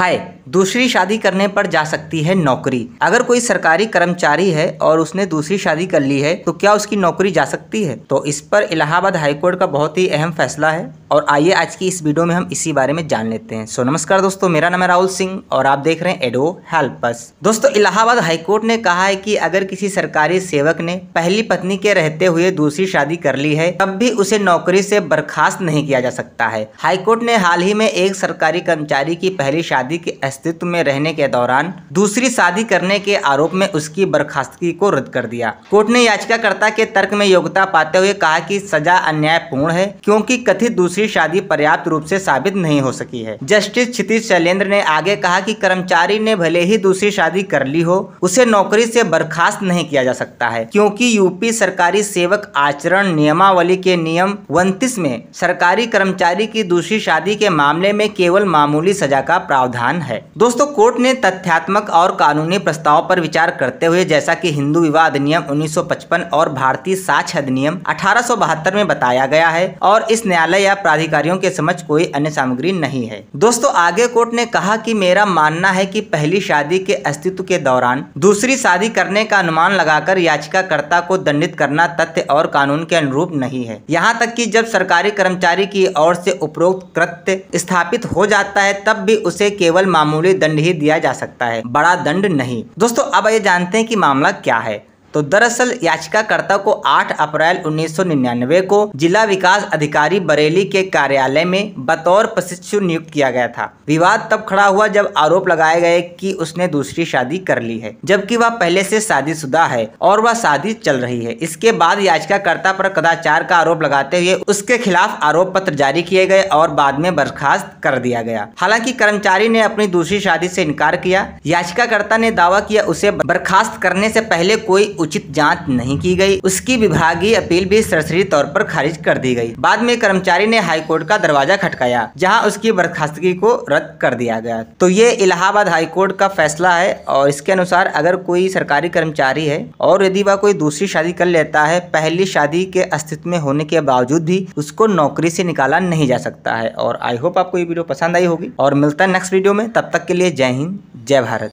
हाय दूसरी शादी करने पर जा सकती है नौकरी अगर कोई सरकारी कर्मचारी है और उसने दूसरी शादी कर ली है तो क्या उसकी नौकरी जा सकती है तो इस पर इलाहाबाद हाईकोर्ट का बहुत ही अहम फैसला है और आइए आज की इस वीडियो में हम इसी बारे में जान लेते हैं सो नमस्कार दोस्तों मेरा नाम है राहुल सिंह और आप देख रहे हैं एडो हेल्प दोस्तों इलाहाबाद हाईकोर्ट ने कहा है कि अगर किसी सरकारी सेवक ने पहली पत्नी के रहते हुए दूसरी शादी कर ली है तब भी उसे नौकरी से बर्खास्त नहीं किया जा सकता है हाईकोर्ट ने हाल ही में एक सरकारी कर्मचारी की पहली शादी के अस्तित्व में रहने के दौरान दूसरी शादी करने के आरोप में उसकी बर्खास्तगी को रद्द कर दिया कोर्ट ने याचिकाकर्ता के तर्क में योग्यता पाते हुए कहा कि सजा अन्यायपूर्ण है क्योंकि कथित दूसरी दूसरी शादी पर्याप्त रूप से साबित नहीं हो सकी है जस्टिस क्षितिज शैलेंद्र ने आगे कहा कि कर्मचारी ने भले ही दूसरी शादी कर ली हो उसे नौकरी से बर्खास्त नहीं किया जा सकता है क्योंकि यूपी सरकारी सेवक आचरण नियमावली के नियम उनतीस में सरकारी कर्मचारी की दूसरी शादी के मामले में केवल मामूली सजा का प्रावधान है दोस्तों कोर्ट ने तथ्यात्मक और कानूनी प्रस्ताव पर विचार करते हुए जैसा कि हिंदू विवाह अधिनियम 1955 और भारतीय साक्ष अधिनियम अठारह में बताया गया है और इस न्यायालय या प्राधिकारियों के समक्ष कोई अन्य सामग्री नहीं है दोस्तों आगे कोर्ट ने कहा कि मेरा मानना है कि पहली शादी के अस्तित्व के दौरान दूसरी शादी करने का अनुमान लगाकर याचिकाकर्ता को दंडित करना तथ्य और कानून के अनुरूप नहीं है यहाँ तक कि जब सरकारी कर्मचारी की ओर से उपरोक्त कृत्य स्थापित हो जाता है तब भी उसे केवल मामूली दंड ही दिया जा सकता है बड़ा दंड नहीं दोस्तों अब ये जानते हैं कि मामला क्या है तो दरअसल याचिकाकर्ता को 8 अप्रैल 1999 को जिला विकास अधिकारी बरेली के कार्यालय में बतौर प्रशिक्षु नियुक्त किया गया था विवाद तब खड़ा हुआ जब आरोप लगाए गए कि उसने दूसरी शादी कर ली है जबकि वह पहले से शादीशुदा है और वह शादी चल रही है इसके बाद याचिकाकर्ता पर कदाचार का आरोप लगाते हुए उसके खिलाफ आरोप पत्र जारी किए गए और बाद में बर्खास्त कर दिया गया हालांकि कर्मचारी ने अपनी दूसरी शादी से इनकार किया याचिकाकर्ता ने दावा किया उसे बर्खास्त करने से पहले कोई उचित जांच नहीं की गई उसकी विभागीय अपील भी सरसरी तौर पर खारिज कर दी गई बाद में कर्मचारी ने हाईकोर्ट का दरवाजा खटकाया जहां उसकी बर्खास्तगी को रद्द कर दिया गया तो ये इलाहाबाद हाईकोर्ट का फैसला है और इसके अनुसार अगर कोई सरकारी कर्मचारी है और यदि वह कोई दूसरी शादी कर लेता है पहली शादी के अस्तित्व में होने के बावजूद भी उसको नौकरी से निकाला नहीं जा सकता है और आई होप आपको ये वीडियो पसंद आई होगी और मिलता है नेक्स्ट वीडियो में तब तक के लिए जय हिंद जय भारत